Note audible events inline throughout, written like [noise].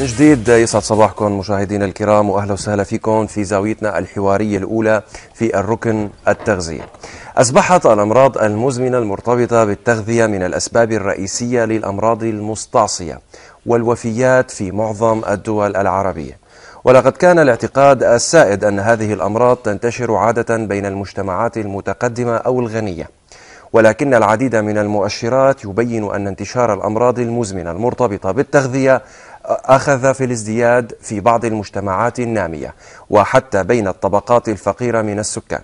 من جديد يسعد صباحكم مشاهدينا الكرام واهلا وسهلا فيكم في زاويتنا الحواريه الاولى في الركن التغذيه. اصبحت الامراض المزمنه المرتبطه بالتغذيه من الاسباب الرئيسيه للامراض المستعصيه والوفيات في معظم الدول العربيه. ولقد كان الاعتقاد السائد ان هذه الامراض تنتشر عاده بين المجتمعات المتقدمه او الغنيه. ولكن العديد من المؤشرات يبين ان انتشار الامراض المزمنه المرتبطه بالتغذيه أخذ في الازدياد في بعض المجتمعات النامية وحتى بين الطبقات الفقيرة من السكان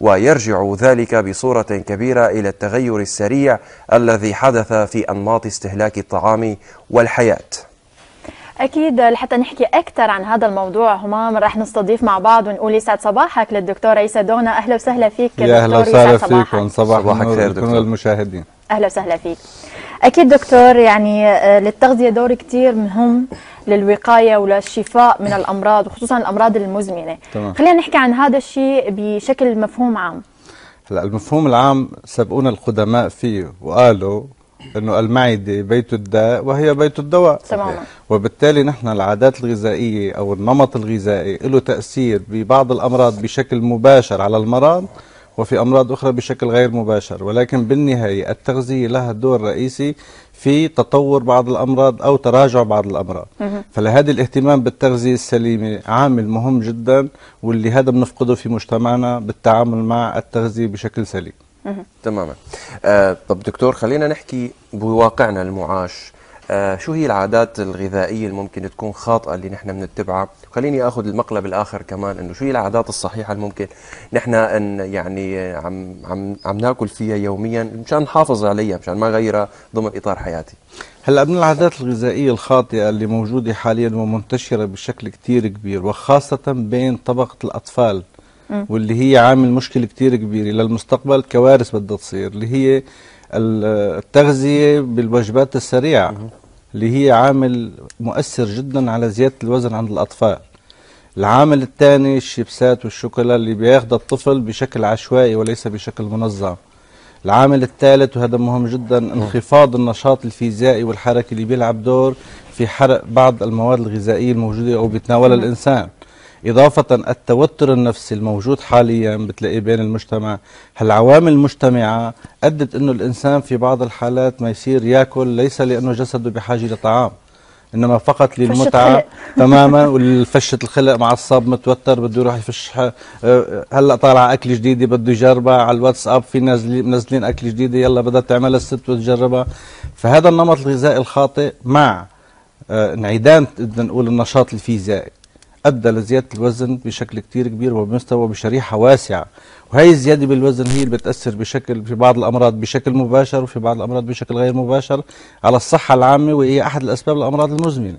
ويرجع ذلك بصورة كبيرة إلى التغير السريع الذي حدث في أنماط استهلاك الطعام والحياة أكيد لحتى نحكي أكثر عن هذا الموضوع همام رح نستضيف مع بعض ونقول يسعد صباحك للدكتور عيسى دونا أهلا وسهلا فيك يا أهلا وسهلا فيكم صباح صباحك خير دكتور المشاهدين اهلا وسهلا فيك اكيد دكتور يعني آه، للتغذيه دور كثير مهم للوقايه وللشفاء من الامراض وخصوصا الامراض المزمنه تمام. خلينا نحكي عن هذا الشيء بشكل مفهوم عام هلا المفهوم العام سبقونا القدماء فيه وقالوا انه المعده بيت الداء وهي بيت الدواء تماما وبالتالي نحن العادات الغذائيه او النمط الغذائي له تاثير ببعض الامراض بشكل مباشر على المرض وفي أمراض أخرى بشكل غير مباشر ولكن بالنهاية التغذية لها دور رئيسي في تطور بعض الأمراض أو تراجع بعض الأمراض فلهذا الاهتمام بالتغذية السليمة عامل مهم جدا واللي هذا بنفقده في مجتمعنا بالتعامل مع التغذية بشكل سليم تماما آه طب دكتور خلينا نحكي بواقعنا المعاش آه، شو هي العادات الغذائية اللي ممكن تكون خاطئة اللي نحن بنتبعها خليني أخذ المقلب الآخر كمان أنه شو هي العادات الصحيحة اللي ممكن نحن أن يعني آه، عم, عم, عم ناكل فيها يوميا مشان نحافظ عليها مشان ما غيرها ضمن إطار حياتي هلا من العادات الغذائيه الخاطئه اللي موجوده حاليا ومنتشره بشكل كتير كبير وخاصه بين طبقه الاطفال واللي هي عامل مشكله كتير كبيره للمستقبل كوارث بدها تصير اللي هي التغذية بالوجبات السريعة اللي هي عامل مؤثر جدا على زيادة الوزن عند الأطفال العامل الثاني الشيبسات والشوكولا اللي بياخذها الطفل بشكل عشوائي وليس بشكل منظم العامل الثالث وهذا مهم جدا انخفاض النشاط الفيزيائي والحركي اللي بيلعب دور في حرق بعض المواد الغذائية الموجودة أو بيتناولها الإنسان إضافة التوتر النفسي الموجود حاليا بتلاقيه بين المجتمع هالعوامل المجتمعة أدت أنه الإنسان في بعض الحالات ما يصير يأكل ليس لأنه جسده بحاجة لطعام انما فقط للمتعه [laughs] تماما والفشه الخلق معصب متوتر بده يروح يفش آه، هلا طالعه اكل جديده بده يجربها على الواتساب في نازلين منزلين اكل جديده يلا بدها تعملها الست وتجربها فهذا النمط الغذائي الخاطئ مع آه، انعدام بدنا نقول النشاط الفيزيائي ادى لزياده الوزن بشكل كتير كبير وبمستوى بشريحه واسعه وهي الزياده بالوزن هي اللي بتاثر بشكل في بعض الامراض بشكل مباشر وفي بعض الامراض بشكل غير مباشر على الصحه العامه وهي احد الاسباب الامراض المزمنه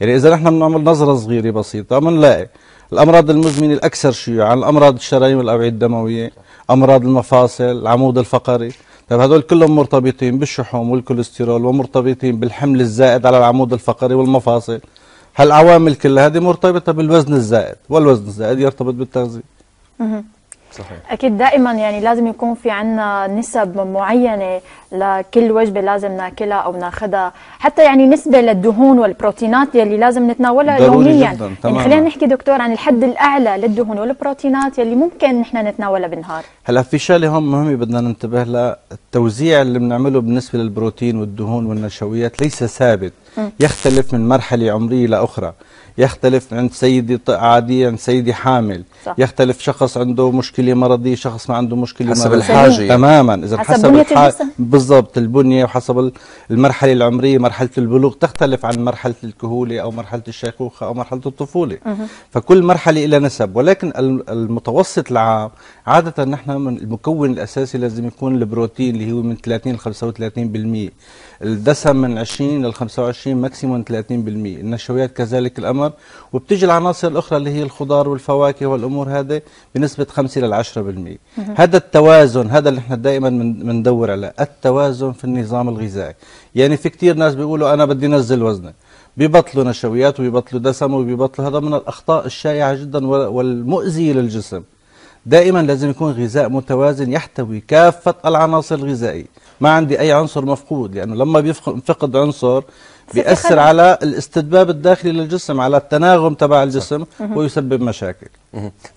يعني اذا نحن بنعمل نظره صغيره بسيطه بنلاقي الامراض المزمنه الاكثر شيوعا الامراض الشرايين والاوعيه الدمويه امراض المفاصل العمود الفقري طيب هذول كلهم مرتبطين بالشحوم والكوليسترول ومرتبطين بالحمل الزائد على العمود الفقري والمفاصل هالعوامل كلها هذه مرتبطه بالوزن الزائد والوزن الزائد يرتبط بالتغذيه صحيح اكيد دائما يعني لازم يكون في عندنا نسب معينه لكل وجبه لازم ناكلها او ناخذها حتى يعني نسبه للدهون والبروتينات يلي لازم نتناولها يوميا جداً. يعني خلينا نحكي دكتور عن الحد الاعلى للدهون والبروتينات يلي ممكن نحن نتناولها بالنهار هلا في شغله هون مهمه بدنا ننتبه لها التوزيع اللي بنعمله بالنسبه للبروتين والدهون والنشويات ليس ثابت يختلف من مرحلة عمرية لأخرى يختلف عند سيدي عادي عند سيدي حامل صح. يختلف شخص عنده مشكله مرضيه شخص ما عنده مشكله حسب مرضي. الحاجه يعني. تماما اذا حسب, حسب الح... بالضبط البنيه وحسب المرحله العمريه مرحله البلوغ تختلف عن مرحله الكهوله او مرحله الشيخوخه او مرحله الطفوله فكل مرحله لها نسب ولكن المتوسط العام عاده نحن من المكون الاساسي لازم يكون البروتين اللي هو من 30 ل 35% الدسم من 20 لل 25 ماكسيموم 30% النشويات كذلك الامر الثمر وبتيجي العناصر الاخرى اللي هي الخضار والفواكه والامور هذه بنسبه 5 لل 10% هذا التوازن هذا اللي احنا دائما بندور عليه التوازن في النظام الغذائي يعني في كثير ناس بيقولوا انا بدي انزل وزني ببطلوا نشويات وببطلوا دسم وببطلوا هذا من الاخطاء الشائعه جدا والمؤذيه للجسم دائما لازم يكون غذاء متوازن يحتوي كافه العناصر الغذائيه ما عندي اي عنصر مفقود لانه لما بيفقد عنصر بيأثر على الاستدباب الداخلي للجسم على التناغم تبع الجسم ويسبب مشاكل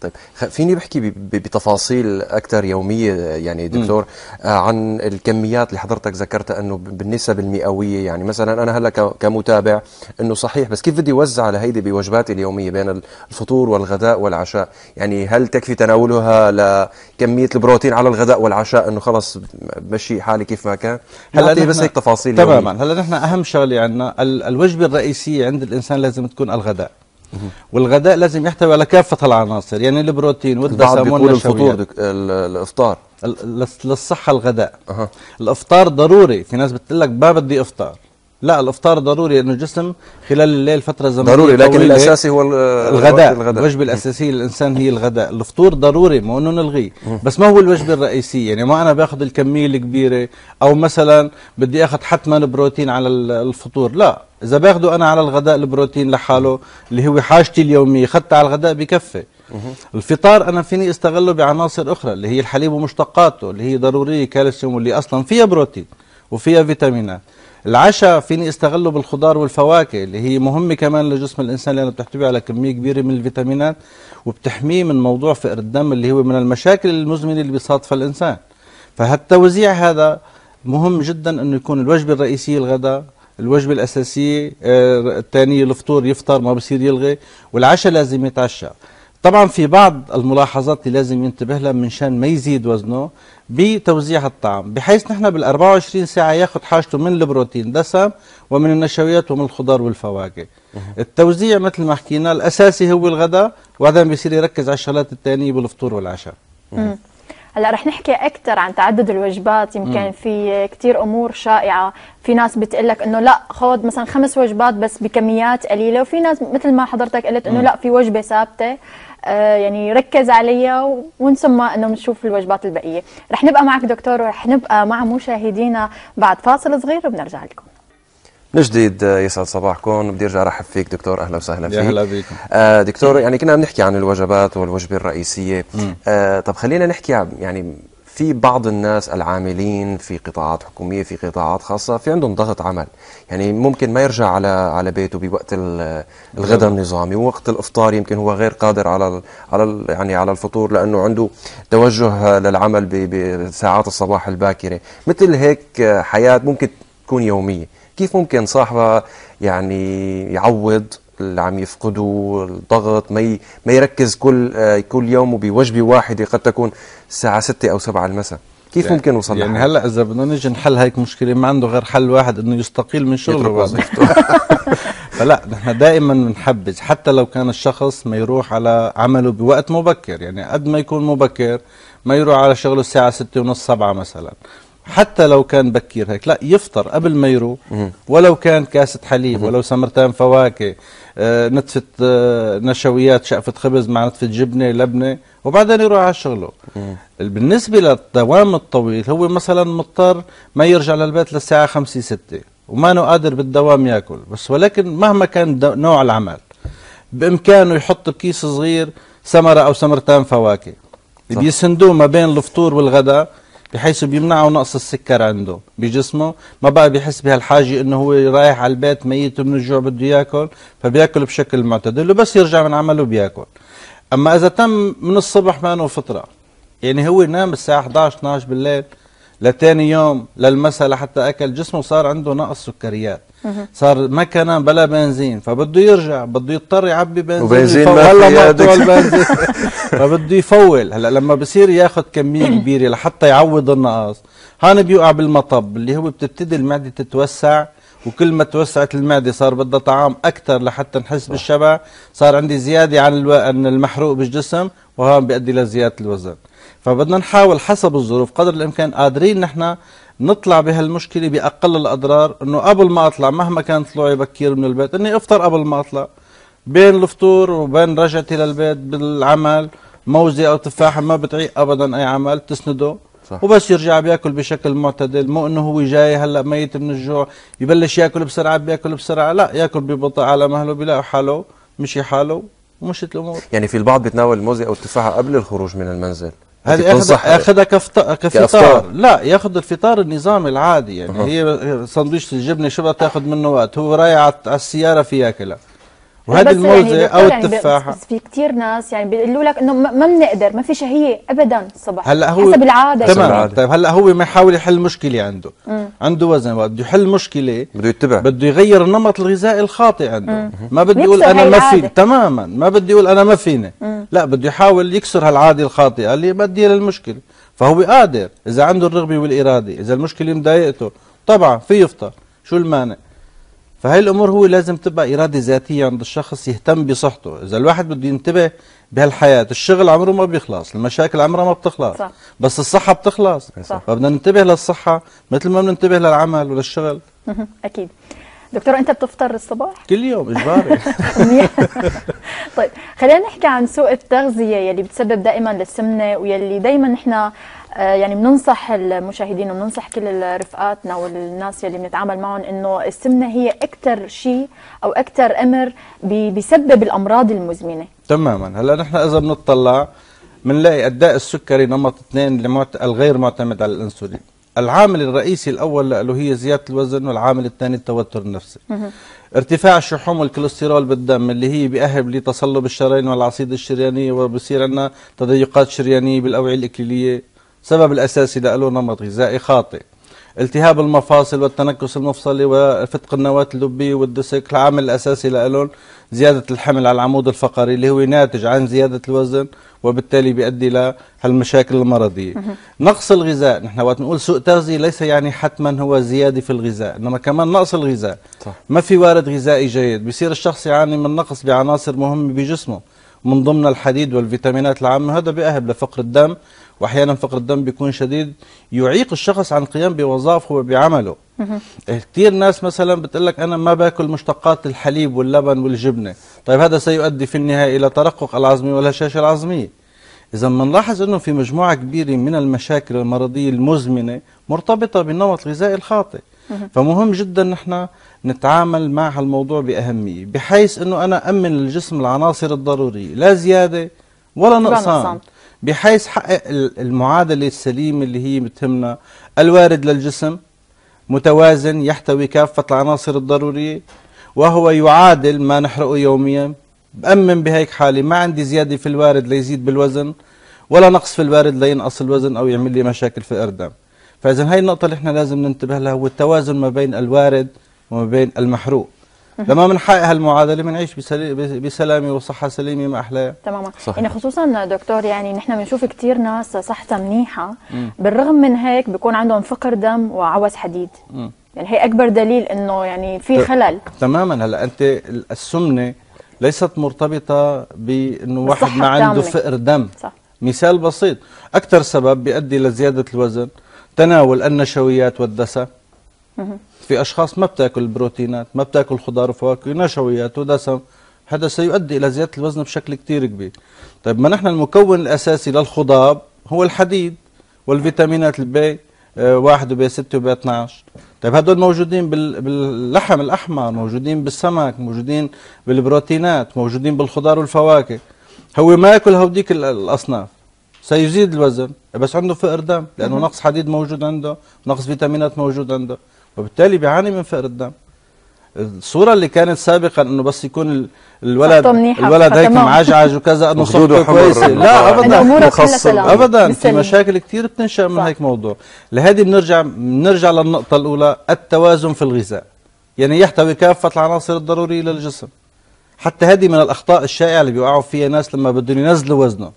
طيب فيني بحكي بتفاصيل اكثر يوميه يعني دكتور آه، عن الكميات اللي حضرتك ذكرتها انه بالنسب المئويه يعني مثلا انا هلا كمتابع انه صحيح بس كيف بدي اوزع على هيدي بوجباتي اليوميه بين الفطور والغداء والعشاء يعني هل تكفي تناولها لكميه البروتين على الغداء والعشاء انه خلص بمشي حالي كيف ما كان هلا بس هيك تفاصيل تماما هلا نحن اهم شغله عندنا الوجبه الرئيسيه عند الانسان لازم تكون الغداء والغداء لازم يحتوي على كافه العناصر يعني البروتين والدسم والفطور الافطار للصحه الغداء أه. الافطار ضروري في ناس بتقول لك ما بدي افطار لا الافطار ضروري لانه الجسم خلال الليل فتره زمنيه ضروري لكن الاساسي هو الغداء الوجبه الاساسيه للانسان هي الغداء الفطور ضروري ما انه نلغيه بس ما هو الوجبه الرئيسيه يعني ما انا باخذ الكميه الكبيره او مثلا بدي اخذ حتما بروتين على الفطور لا اذا باخذه انا على الغداء البروتين لحاله اللي هو حاجتي اليوميه اخذته على الغداء بكفي الفطار انا فيني استغله بعناصر اخرى اللي هي الحليب ومشتقاته اللي هي ضروريه كالسيوم واللي اصلا فيها بروتين وفيها فيتامينات العشاء فيني استغله بالخضار والفواكه اللي هي مهمه كمان لجسم الانسان لانه بتحتوي على كميه كبيره من الفيتامينات وبتحميه من موضوع فقر الدم اللي هو من المشاكل المزمنه اللي بيصادفها الانسان فهالتوزيع هذا مهم جدا انه يكون الوجبه الرئيسيه الغداء الوجبه الاساسيه آه، الثانيه الفطور يفطر ما بصير يلغي والعشاء لازم يتعشى طبعا في بعض الملاحظات اللي لازم ينتبه لها من شان ما يزيد وزنه بتوزيع الطعام بحيث نحن بال 24 ساعه ياخذ حاجته من البروتين دسم ومن النشويات ومن الخضار والفواكه التوزيع مثل ما حكينا الاساسي هو الغداء وبعدين بيصير يركز على الشغلات الثانيه بالفطور والعشاء هلا رح نحكي اكثر عن تعدد الوجبات يمكن مم. في كثير امور شائعه في ناس بتقول لك انه لا خذ مثلا خمس وجبات بس بكميات قليله وفي ناس مثل ما حضرتك قلت انه لا في وجبه ثابته آه، يعني ركز عليها ومن ثم انه بنشوف الوجبات البقيه رح نبقى معك دكتور ورح نبقى مع مشاهدينا بعد فاصل صغير وبنرجع لكم من جديد آه، يسعد صباحكم بدي ارجع ارحب فيك دكتور اهلا وسهلا فيك اهلا بكم آه دكتور يعني كنا عم نحكي عن الوجبات والوجبه الرئيسيه آه طب خلينا نحكي يعني في بعض الناس العاملين في قطاعات حكوميه في قطاعات خاصه في عندهم ضغط عمل يعني ممكن ما يرجع على على بيته بوقت الغداء النظامي ووقت الافطار يمكن هو غير قادر على على يعني على الفطور لانه عنده توجه للعمل بساعات الصباح الباكره مثل هيك حياه ممكن تكون يوميه كيف ممكن صاحبها يعني يعوض اللي عم يفقدوا الضغط ما ما يركز كل آه، كل يوم بوجبه واحده قد تكون الساعه 6 او 7 المساء كيف يعني ممكن نوصل يعني هلا اذا بدنا نيجي نحل هيك مشكله ما عنده غير حل واحد انه يستقيل من شغله وظيفته [laughs] فلا نحن دائما بنحبذ حتى لو كان الشخص ما يروح على عمله بوقت مبكر يعني قد ما يكون مبكر ما يروح على شغله الساعه 6 ونص 7 مثلا حتى لو كان بكير هيك لا يفطر قبل ما يروح ولو كان كاسة حليب ولو سمرتان فواكه آه، نتفة آه، نشويات شقفة خبز مع نتفة جبنة لبنة وبعدين يروح على شغله بالنسبة للدوام الطويل هو مثلا مضطر ما يرجع للبيت للساعة خمسة ستة وما قادر بالدوام ياكل بس ولكن مهما كان نوع العمل بإمكانه يحط بكيس صغير ثمرة أو سمرتان فواكه بيسندوه ما بين الفطور والغداء بحيث بيمنعه نقص السكر عنده بجسمه ما بقى بيحس بهالحاجة انه هو رايح على البيت ميت من الجوع بده ياكل فبياكل بشكل معتدل وبس يرجع من عمله بياكل اما اذا تم من الصبح ما انه فطرة يعني هو نام الساعة 11 12 بالليل لتاني يوم للمساء لحتى اكل جسمه صار عنده نقص سكريات صار مكنه بلا بنزين فبده يرجع بده يضطر يعبي بنزين وبنزين ما في [laughs] فبده يفول هلا لما بصير ياخذ كميه [laughs] كبيره لحتى يعوض النقص هان بيوقع بالمطب اللي هو بتبتدي المعده تتوسع وكل ما توسعت المعدة صار بدها طعام أكثر لحتى نحس بالشبع صار عندي زيادة عن المحروق بالجسم وهون بيؤدي لزيادة الوزن فبدنا نحاول حسب الظروف قدر الامكان قادرين نحن نطلع بهالمشكله باقل الاضرار انه قبل ما اطلع مهما كان طلوعي بكير من البيت اني افطر قبل ما اطلع بين الفطور وبين رجعتي للبيت بالعمل موزه او تفاحه ما بتعيق ابدا اي عمل تسنده صح. وبس يرجع بياكل بشكل معتدل مو انه هو جاي هلا ميت من الجوع يبلش ياكل بسرعه بياكل بسرعه لا ياكل ببطء على مهله بيلاقي حاله مشي حاله ومشت الامور يعني في البعض بيتناول الموزه او التفاحه قبل الخروج من المنزل هذه ياخذ ياخذها كفطار كفطار لا ياخذ الفطار النظام العادي يعني أه. هي سندويشة الجبنه شو بدها تاخذ منه وقت هو رايح على السياره فياكلها وهذا الموزه يعني او التفاحه بس في كثير ناس يعني بيقولوا لك انه ما بنقدر ما في شهيه ابدا الصبح هلا هو حسب العاده تمام العادة. طيب هلا هو ما يحاول يحل مشكله عنده مم. عنده وزن بده يحل مشكله بده يتبع بده يغير النمط الغذائي الخاطئ عنده مم. ما بده يقول انا ما فيني تماما ما بده يقول انا ما فيني لا بده يحاول يكسر هالعاده الخاطئه اللي بدي للمشكله فهو قادر اذا عنده الرغبه والاراده اذا المشكله مضايقته طبعا في يفطر شو المانع فهي الامور هو لازم تبقى اراده ذاتيه عند الشخص يهتم بصحته اذا الواحد بده ينتبه بهالحياه الشغل عمره ما بيخلص المشاكل عمرها ما بتخلص صح. بس الصحه بتخلص صح. فبدنا ننتبه للصحه مثل ما بننتبه للعمل وللشغل اكيد دكتور انت بتفطر الصبح كل يوم اجباري [laughs] طيب خلينا نحكي عن سوء التغذيه يلي بتسبب دائما للسمنه ويلي دائما نحن آه، يعني بننصح المشاهدين وبننصح كل رفقاتنا والناس اللي بنتعامل معهم انه السمنه هي اكثر شيء او اكثر امر بيسبب الامراض المزمنه تماما هلا نحن اذا بنطلع بنلاقي اداء إيه السكري نمط 2 الغير معتمد على الانسولين العامل الرئيسي الاول له هي زياده الوزن والعامل الثاني التوتر النفسي ارتفاع شحوم والكوليسترول بالدم اللي هي بيأهب لتصلب الشرايين والعصيد الشريانيه وبصير عندنا تضيقات شريانيه بالاوعيه الاكليه السبب الأساسي له نمط غذائي خاطئ التهاب المفاصل والتنكس المفصلي وفتق النواة اللبية والدسك العامل الأساسي لألون زيادة الحمل على العمود الفقري اللي هو ناتج عن زيادة الوزن وبالتالي بيؤدي لهالمشاكل المرضية نقص الغذاء نحن وقت نقول سوء تغذية ليس يعني حتما هو زيادة في الغذاء إنما كمان نقص الغذاء صح. ما في وارد غذائي جيد بيصير الشخص يعاني من نقص بعناصر مهمة بجسمه من ضمن الحديد والفيتامينات العامة هذا بيأهب لفقر الدم واحيانا فقر الدم بيكون شديد يعيق الشخص عن القيام بوظائفه وبعمله كثير ناس مثلا بتقول لك انا ما باكل مشتقات الحليب واللبن والجبنه طيب هذا سيؤدي في النهايه الى ترقق العظمي والهشاشه العظميه اذا بنلاحظ انه في مجموعه كبيره من المشاكل المرضيه المزمنه مرتبطه بالنمط الغذائي الخاطئ فمهم جدا نحن نتعامل مع هالموضوع باهميه بحيث انه انا امن للجسم العناصر الضروريه لا زياده ولا نقصان بحيث حقق المعادلة السليمة اللي هي بتهمنا الوارد للجسم متوازن يحتوي كافة العناصر الضرورية وهو يعادل ما نحرقه يوميا بأمن بهيك حالة ما عندي زيادة في الوارد ليزيد بالوزن ولا نقص في الوارد لينقص الوزن أو يعمل لي مشاكل في الأردام فإذا هاي النقطة اللي احنا لازم ننتبه لها هو التوازن ما بين الوارد وما بين المحروق لما بنحقق هالمعادله بنعيش بسلامه وصحه سليمه ما احلاها تماما يعني خصوصا دكتور يعني نحن بنشوف كثير ناس صحتها منيحه م. بالرغم من هيك بيكون عندهم فقر دم وعوز حديد م. يعني هي اكبر دليل انه يعني في خلل تماما هلا انت السمنه ليست مرتبطه بانه واحد ما عنده فقر دم صح. مثال بسيط اكثر سبب بيؤدي لزياده الوزن تناول النشويات والدسم في اشخاص ما بتاكل بروتينات ما بتاكل خضار وفواكه نشويات ودسم هذا سيؤدي الى زياده الوزن بشكل كثير كبير طيب ما نحن المكون الاساسي للخضاب هو الحديد والفيتامينات البي 1 وبي 6 وبي 12 طيب هدول موجودين باللحم الاحمر موجودين بالسمك موجودين بالبروتينات موجودين بالخضار والفواكه هو ما ياكل هوديك الاصناف سيزيد الوزن بس عنده فقر دم لانه نقص حديد موجود عنده نقص فيتامينات موجود عنده وبالتالي بيعاني من فقر الدم الصوره اللي كانت سابقا انه بس يكون الولد الولد هيك معجعج وكذا انه صحته كويسه لا ابدا يعني ابدا في مشاكل كثير بتنشا من هيك موضوع لهذه بنرجع بنرجع للنقطه الاولى التوازن في الغذاء يعني يحتوي كافه العناصر الضروريه للجسم حتى هذه من الاخطاء الشائعه اللي بيوقعوا فيها ناس لما بدهم ينزلوا وزنهم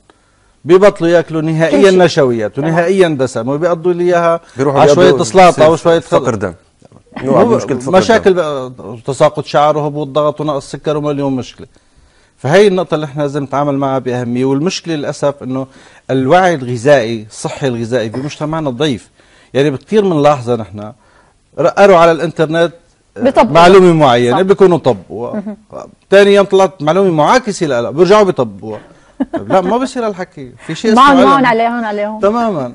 ببطلوا ياكلوا نهائيا نشويات ونهائيا دسم وبيقضوا لي اياها على شويه سلطه وشويه فقر دم مشكله فقر مشاكل تساقط شعر وهبوط ضغط ونقص سكر ومليون مشكله فهي النقطة اللي احنا لازم نتعامل معها بأهمية والمشكلة للأسف انه الوعي الغذائي الصحي الغذائي بمجتمعنا ضعيف يعني بكثير بنلاحظها نحن قروا على الانترنت آه، بطبقوا معلومة معينة بيكونوا طبقوها ثاني يوم طلعت معلومة معاكسة لها بيرجعوا بيطبقوها [laughs] لا ما بصير هالحكي في شيء اسمه معهم معهم عليهم عليهم تماما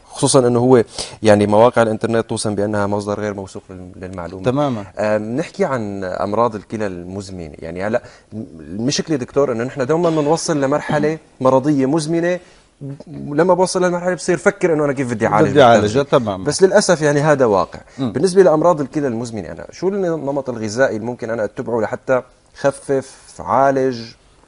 خصوصا انه هو يعني مواقع الانترنت توصم بانها مصدر غير موثوق للمعلومه تماما آه، نحكي عن امراض الكلى المزمنه يعني هلا المشكله دكتور انه نحن دوما بنوصل لمرحله مرضيه مزمنه لما بوصل للمرحله بصير فكر انه انا كيف بدي اعالج بدي اعالجها تمام بس للاسف يعني هذا واقع م. بالنسبه لامراض الكلى المزمنه انا شو النمط الغذائي اللي ممكن انا اتبعه لحتى خفف عالج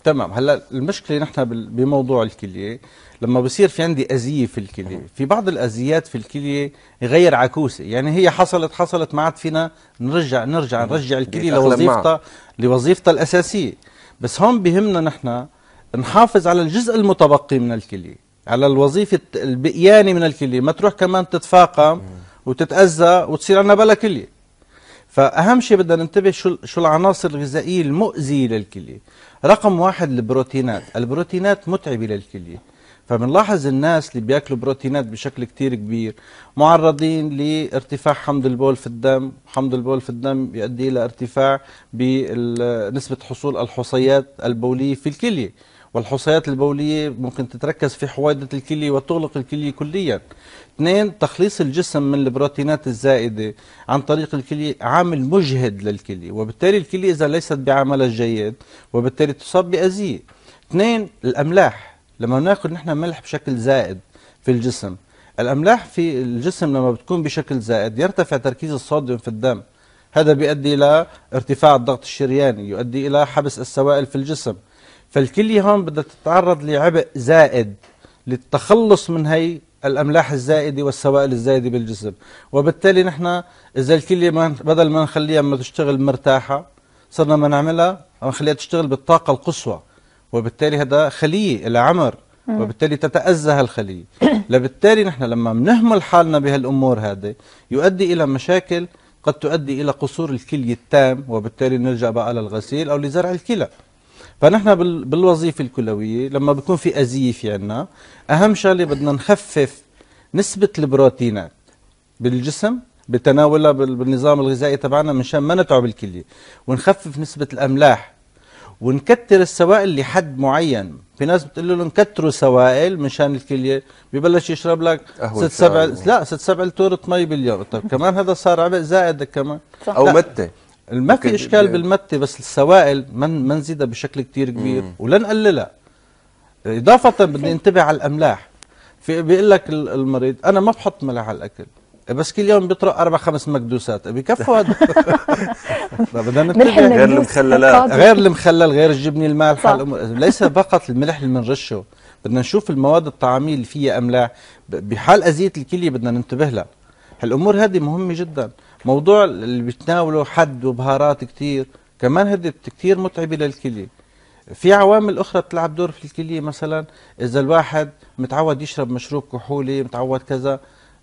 تمام هلا المشكله نحن بموضوع الكليه لما بصير في عندي اذيه في الكليه في بعض الاذيات في الكليه غير عكوسه يعني هي حصلت حصلت ما عاد فينا نرجع نرجع نرجع الكليه لوظيفتها لوظيفتها الاساسيه بس هون بهمنا نحن نحافظ على الجزء المتبقي من الكليه على الوظيفه البقيانه من الكليه ما تروح كمان تتفاقم وتتاذى وتصير عندنا بلا كليه فاهم شيء بدنا ننتبه شو شو العناصر الغذائيه المؤذيه للكليه رقم واحد البروتينات البروتينات متعبة للكلية فبنلاحظ الناس اللي بياكلوا بروتينات بشكل كتير كبير معرضين لارتفاع حمض البول في الدم حمض البول في الدم يؤدي إلى ارتفاع بنسبة حصول الحصيات البولية في الكلية والحصيات البولية ممكن تتركز في حويضة الكلية وتغلق الكلية كليا اثنين تخليص الجسم من البروتينات الزائدة عن طريق الكلية عامل مجهد للكلية وبالتالي الكلية إذا ليست بعملها الجيد وبالتالي تصاب بأذية اثنين الأملاح لما نأكل نحن ملح بشكل زائد في الجسم الأملاح في الجسم لما بتكون بشكل زائد يرتفع تركيز الصوديوم في الدم هذا بيؤدي إلى ارتفاع الضغط الشرياني يؤدي إلى حبس السوائل في الجسم فالكلية هون بدها تتعرض لعبء زائد للتخلص من هي الأملاح الزائدة والسوائل الزائدة بالجسم وبالتالي نحن إذا الكلية بدل ما نخليها ما تشتغل مرتاحة صرنا ما نعملها نخليها تشتغل بالطاقة القصوى وبالتالي هذا خلية عمر وبالتالي تتاذى هالخليه لبالتالي نحن لما بنهمل حالنا بهالأمور هذه يؤدي إلى مشاكل قد تؤدي إلى قصور الكلية التام وبالتالي نلجأ بقى للغسيل أو لزرع الكلى فنحن بالوظيفة الكلوية لما بكون في أذية في عنا أهم شغلة بدنا نخفف نسبة البروتينات بالجسم بتناولها بالنظام الغذائي تبعنا مشان ما نتعب الكلية ونخفف نسبة الأملاح ونكتر السوائل لحد معين في ناس بتقول لهم نكتروا سوائل مشان الكليه ببلش يشرب لك ست سبع لا ست سبع لتر مي باليوم طيب كمان هذا صار عبء زائد كمان صح. او متى ما في اشكال بالمته بس السوائل ما ما نزيدها بشكل كثير كبير مم. ولا نقللها اضافه بدي انتبه على الاملاح في بيقول لك المريض انا ما بحط ملح على الاكل بس كل يوم بيطرق اربع خمس مكدوسات بكفوا هذا [laughs] طيب، بدنا ننتبه غير المخللات غير المخلل غير الجبنه المالحه ليس فقط الملح اللي بنرشه بدنا نشوف المواد الطعاميه اللي فيها املاح بحال اذيه الكليه بدنا ننتبه لها هالامور هذه مهمه جدا موضوع اللي بتناوله حد وبهارات كتير كمان هدت كتير متعبة للكلية في عوامل أخرى بتلعب دور في الكلية مثلا إذا الواحد متعود يشرب مشروب كحولي متعود كذا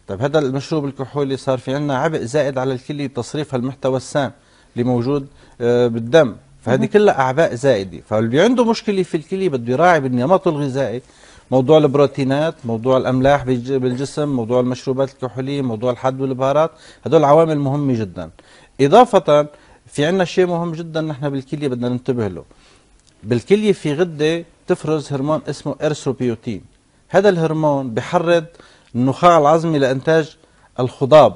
طيب هذا المشروب الكحولي صار في عندنا عبء زائد على الكلية تصريف هالمحتوى السام اللي موجود آه، بالدم فهذه كلها أعباء زائدة فاللي عنده مشكلة في الكلية بده يراعي بالنمط الغذائي موضوع البروتينات موضوع الاملاح بالجسم موضوع المشروبات الكحوليه موضوع الحد والبهارات هدول عوامل مهمه جدا اضافه في عندنا شيء مهم جدا نحن بالكليه بدنا ننتبه له بالكليه في غده تفرز هرمون اسمه ارثروبيوتين هذا الهرمون بحرض النخاع العظمي لانتاج الخضاب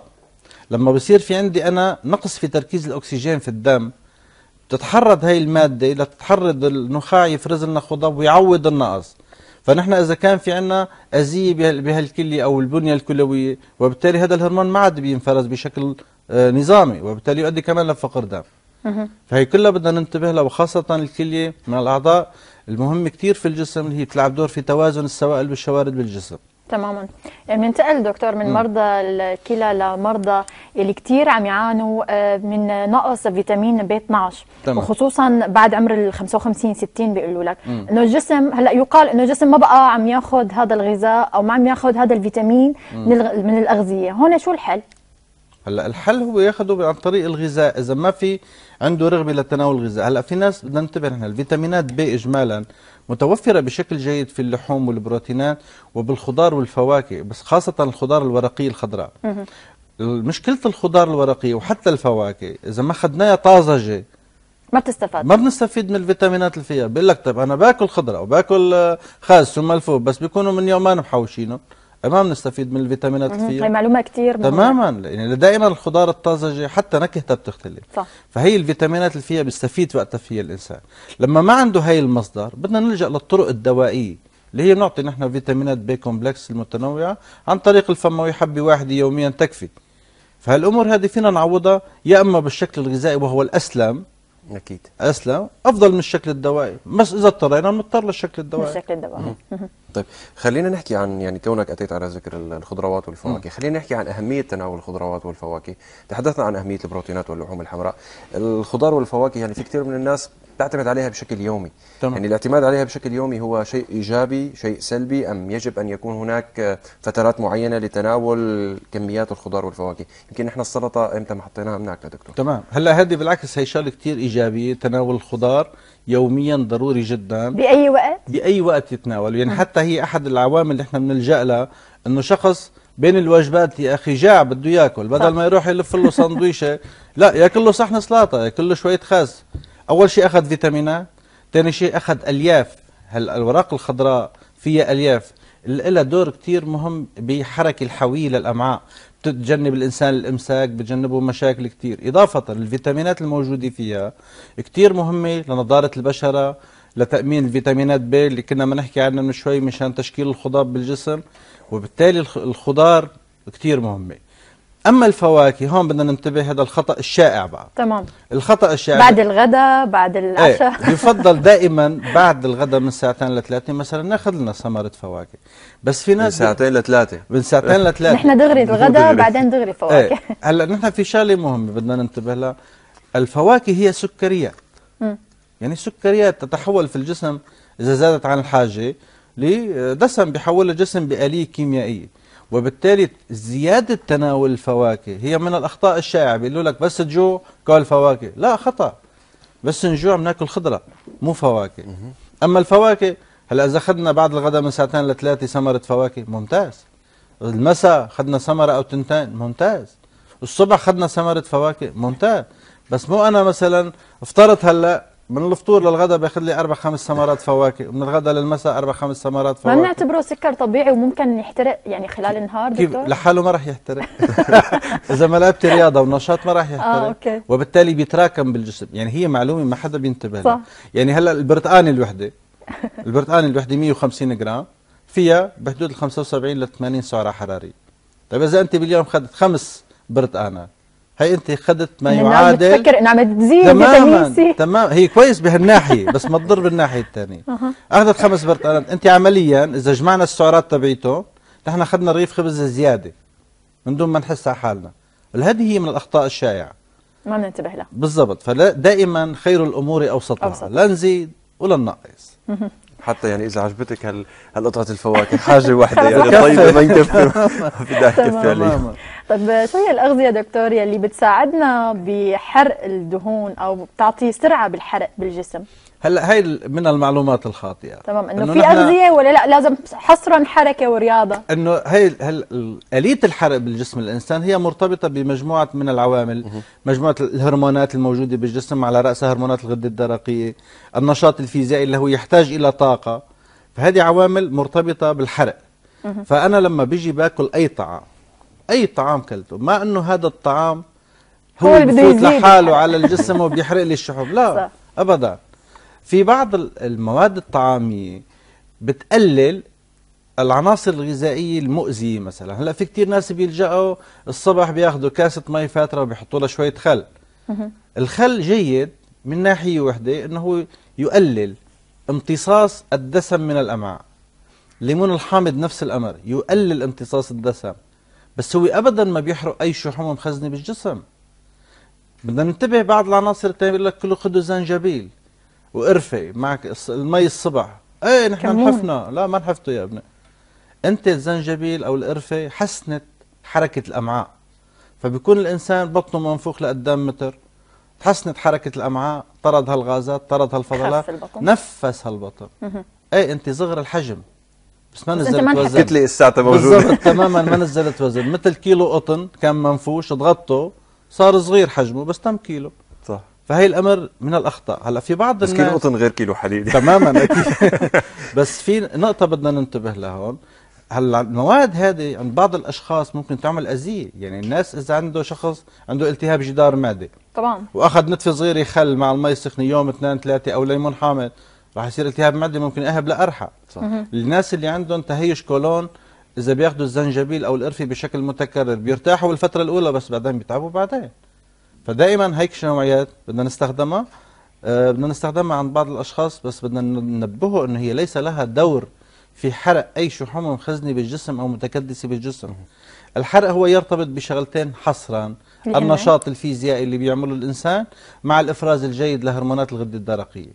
لما بصير في عندي انا نقص في تركيز الاكسجين في الدم بتتحرض هاي الماده لتتحرض النخاع يفرز لنا خضاب ويعوض النقص فنحن إذا كان في عنا أذية بهالكلية أو البنية الكلوية وبالتالي هذا الهرمون ما عاد بينفرز بشكل آه، نظامي وبالتالي يؤدي كمان لفقر دم فهي كلها بدنا ننتبه لها وخاصة الكلية من الأعضاء المهمة كثير في الجسم اللي هي بتلعب دور في توازن السوائل بالشوارد بالجسم تماما آه، بننتقل دكتور من مرضى الكلى لمرضى اللي كثير عم يعانوا آه، من نقص فيتامين ب 12 تمام. وخصوصا بعد عمر ال 55 60 بيقولوا لك انه الجسم هلا يقال انه الجسم ما بقى عم ياخذ هذا الغذاء او ما عم ياخذ هذا الفيتامين من, من الاغذيه هون شو الحل هلا الحل هو ياخذه عن طريق الغذاء اذا ما في عنده رغبه لتناول الغذاء هلا في ناس بدنا ننتبه نحن الفيتامينات ب اجمالا متوفرة بشكل جيد في اللحوم والبروتينات وبالخضار والفواكه بس خاصة الخضار الورقية الخضراء مشكلة الخضار الورقية وحتى الفواكه إذا ما خدناها طازجة ما بتستفاد ما بنستفيد من الفيتامينات اللي فيها بقول لك طيب انا باكل خضره وباكل آه، خاز ثم الفوق بس بيكونوا من يومين محوشينه ما بنستفيد من الفيتامينات فيها هي معلومه كثير تماما يعني دائما الخضار الطازجه حتى نكهتها بتختلف صح. فهي الفيتامينات اللي فيها بيستفيد وقتها فيها الانسان لما ما عنده هي المصدر بدنا نلجا للطرق الدوائيه اللي هي بنعطي نحن فيتامينات بي كومبلكس المتنوعه عن طريق الفموي حبه واحده يوميا تكفي فهالامور هذه فينا نعوضها يا اما بالشكل الغذائي وهو الاسلم اكيد اسلم افضل من الشكل الدوائي بس اذا اضطرينا بنضطر للشكل الدوائي الشكل الدوائي طيب خلينا نحكي عن يعني كونك اتيت على ذكر الخضروات والفواكه، خلينا نحكي عن اهميه تناول الخضروات والفواكه، تحدثنا عن اهميه البروتينات واللحوم الحمراء، الخضار والفواكه يعني في كثير من الناس تعتمد عليها بشكل يومي تمام. يعني الاعتماد عليها بشكل يومي هو شيء ايجابي شيء سلبي ام يجب ان يكون هناك فترات معينه لتناول كميات الخضار والفواكه يمكن نحن السلطه امتى ما حطيناها هناك يا دكتور تمام هلا هذه بالعكس هي شغله كثير ايجابيه تناول الخضار يوميا ضروري جدا باي وقت باي وقت يتناوله يعني حتى هي احد العوامل اللي احنا بنلجا لها انه شخص بين الوجبات يا اخي جاع بده ياكل بدل ما يروح يلف له سندويشه [laughs] لا ياكل له صحن سلطه ياكل له شويه خس اول شيء اخذ فيتامينات ثاني شيء اخذ الياف هلا الاوراق الخضراء فيها الياف اللي لها دور كثير مهم بحركه الحوية للامعاء بتجنب الإنسان الإمساك بتجنبه مشاكل كثير إضافة الفيتامينات الموجودة فيها كثير مهمة لنضارة البشرة لتأمين الفيتامينات ب اللي كنا بنحكي عنها من شوي مشان تشكيل الخضار بالجسم وبالتالي الخضار كثير مهمه اما الفواكه هون بدنا ننتبه هذا الخطا الشائع بقى تمام الخطا الشائع بعد الغداء بعد إيه، العشاء ايه [laughs] يفضل دائما بعد الغداء من ساعتين لثلاثه مثلا ناخذ لنا ثمره فواكه بس في ناس من ساعتين لثلاثه من ساعتين [laughs] لثلاثه نحن دغري الغداء بعدين دغري فواكه ايه هلا نحن في شغله مهمه بدنا ننتبه لها الفواكه هي سكريات م. يعني سكريات تتحول في الجسم اذا زادت عن الحاجه لدسم بيحولها الجسم باليه كيميائيه وبالتالي زيادة تناول الفواكه هي من الأخطاء الشائعة بيقولوا لك بس تجوع كل فواكه لا خطأ بس نجوع بناكل خضرة مو فواكه أما الفواكه هلا إذا أخذنا بعد الغداء من ساعتين لثلاثة ثمرة فواكه ممتاز المساء أخذنا ثمرة أو تنتين ممتاز الصبح أخذنا ثمرة فواكه ممتاز بس مو أنا مثلا افترض هلا من الفطور للغداء باخذ لي اربع خمس ثمرات فواكه من الغداء للمساء اربع خمس ثمرات فواكه ما بنعتبره سكر طبيعي وممكن يحترق يعني خلال النهار كيف دكتور لحاله ما راح يحترق [laughs] اذا ما لعبت رياضه ونشاط ما راح يحترق آه، أوكي. وبالتالي بيتراكم بالجسم يعني هي معلومه ما حدا بينتبه لها يعني هلا البرتقاني الوحده البرتقاني الوحده 150 جرام فيها بحدود ال 75 ل 80 سعره حراريه طيب اذا انت باليوم اخذت خمس برتقانات هي انت خدت ما نعم يعادل بتفكر انه عم تزيد تماما تمام هي كويس بهالناحيه بس ما تضر بالناحيه الثانيه اخذت خمس برتقالات انت عمليا اذا جمعنا السعرات تبعيته نحن اخذنا رغيف خبز زياده من دون ما نحس على حالنا هذه هي من الاخطاء الشائعه ما بننتبه لها بالضبط فدائما خير الامور اوسطها أوسط. لا نزيد ولا ننقص حتى يعني اذا عجبتك هال هالقطعه الفواكه حاجه واحده يعني طيبه ما نكفي [laughs] في تكفي عليها طيب شو هي الاغذيه دكتور يلي بتساعدنا بحرق الدهون او بتعطي سرعه بالحرق بالجسم؟ هلا هي من المعلومات الخاطئه تمام انه, إنه في اغذيه ولا لا لازم حصرا حركه ورياضه انه هي اليه الحرق بالجسم الانسان هي مرتبطه بمجموعه من العوامل مجموعه الهرمونات الموجوده بالجسم على راسها هرمونات الغده الدرقيه النشاط الفيزيائي اللي هو يحتاج الى طاقه فهذه عوامل مرتبطه بالحرق فانا لما بيجي باكل اي طعام اي طعام كلته ما انه هذا الطعام هو, هو بده لحاله على الجسم وبيحرق لي الشحوم لا صح. ابدا في بعض المواد الطعامية بتقلل العناصر الغذائية المؤذية مثلا هلا في كتير ناس بيلجأوا الصبح بياخذوا كاسة مي فاترة وبيحطوا لها شوية خل الخل جيد من ناحية وحدة انه هو يقلل امتصاص الدسم من الامعاء الليمون الحامض نفس الامر يقلل امتصاص الدسم بس هو ابدا ما بيحرق اي شحوم مخزنه بالجسم بدنا ننتبه بعض العناصر الثانيه بيقول لك كله خذوا زنجبيل وقرفه معك المي الصبح ايه نحن نحفنا لا ما نحفته يا ابني انت الزنجبيل او القرفه حسنت حركه الامعاء فبيكون الانسان بطنه منفوخ لقدام متر حسنت حركه الامعاء طرد هالغازات طرد هالفضلات نفس هالبطن ايه انت صغر الحجم بس ما نزلت بس وزن كتلة لساتها موجودة بالضبط [laughs] تماما ما نزلت وزن مثل كيلو قطن كان منفوش ضغطته صار صغير حجمه بس تم كيلو صح فهي الامر من الاخطاء هلا في بعض بس الناس بس قطن غير كيلو حديد تماما [laughs] [laughs] بس في نقطه بدنا ننتبه لها هون هلا المواد هذه عند بعض الاشخاص ممكن تعمل اذيه يعني الناس اذا عنده شخص عنده التهاب جدار معده طبعا واخذ نتفه صغيره خل مع المي السخنه يوم اثنين ثلاثه او ليمون حامض راح يصير التهاب معده ممكن اهب لارحى صح. الناس اللي عندهم تهيج كولون اذا بياخذوا الزنجبيل او القرفه بشكل متكرر بيرتاحوا الفتره الاولى بس بعدين بيتعبوا بعدين فدائما هيك النوعيات بدنا نستخدمها آه، بدنا نستخدمها عند بعض الاشخاص بس بدنا ننبهه انه هي ليس لها دور في حرق اي شحوم مخزنه بالجسم او متكدسه بالجسم الحرق هو يرتبط بشغلتين حصرا النشاط الفيزيائي اللي بيعمله الانسان مع الافراز الجيد لهرمونات الغده الدرقيه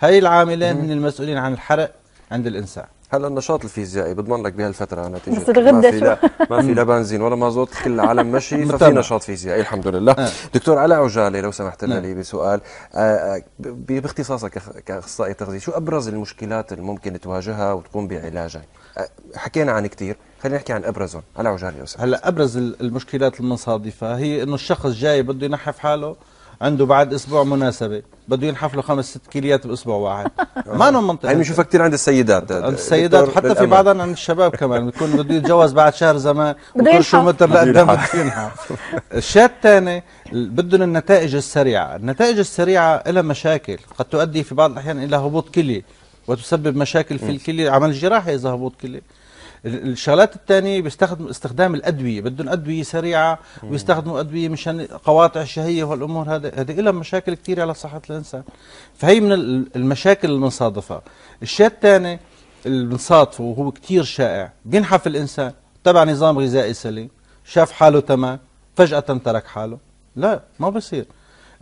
هاي العاملين هن المسؤولين عن الحرق عند الانسان هلا النشاط الفيزيائي بضمن لك بهالفتره نتيجه بس الغده ما في لا ما في لا بنزين ولا مازوت كل العالم مشي [laughs] ففي نشاط فيزيائي الحمد لله آه. دكتور علاء عجاله لو سمحت لنا نعم. لي بسؤال آه, آه، باختصاصك كاخصائي تغذيه شو ابرز المشكلات اللي ممكن تواجهها وتقوم بعلاجها آه حكينا عن كثير خلينا نحكي عن ابرزهم علاء عجاله لو سمحت هلا ابرز المشكلات المصادفه هي انه الشخص جاي بده ينحف حاله عنده بعد اسبوع مناسبه بده ينحف له خمس ست كيليات باسبوع واحد آه. ما انه منطقي هي يعني بنشوفها كثير عند السيدات عند السيدات حتى في بعضهم عند الشباب كمان بيكون بده يتجوز بعد شهر زمان بده شو متر لقدام بده ينحف الشيء الثاني بدهم النتائج السريعه، النتائج السريعه لها مشاكل قد تؤدي في بعض الاحيان الى هبوط كلي وتسبب مشاكل في الكلي عمل جراحي اذا هبوط كلي الشغلات الثانيه بيستخدموا استخدام الادويه بدهم ادويه سريعه ويستخدموا ادويه مشان قواطع الشهيه والامور هذا هذه لها مشاكل كثيره على صحه الانسان فهي من المشاكل المنصادفه الشيء الثاني المنصادفه وهو كثير شائع بينحف الانسان تبع نظام غذائي سليم شاف حاله تمام فجاه ترك حاله لا ما بصير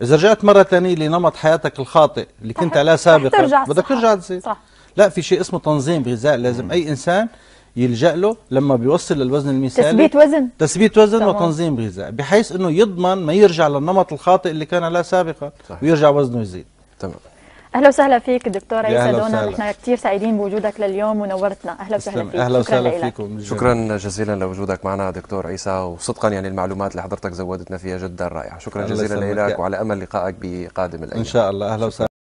اذا رجعت مره ثانيه لنمط حياتك الخاطئ اللي كنت عليه سابقا بدك ترجع تصير صح لا في شيء اسمه تنظيم غذاء لازم مم. اي انسان يلجأ له لما بيوصل للوزن المثالي تثبيت وزن تثبيت وزن طبعا. وتنظيم غذاء بحيث انه يضمن ما يرجع للنمط الخاطئ اللي كان عليه سابقا صحيح. ويرجع وزنه يزيد تمام اهلا وسهلا فيك دكتور عيسى دونا نحن كثير سعيدين بوجودك لليوم ونورتنا اهلا وسهلا فيك اهلا وسهلا فيكم شكرا جزيلا لوجودك معنا دكتور عيسى وصدقا يعني المعلومات اللي حضرتك زودتنا فيها جدا رائعه شكرا جزيلا لك وعلى امل لقائك بقادم الايام ان شاء الله اهلا وسهلا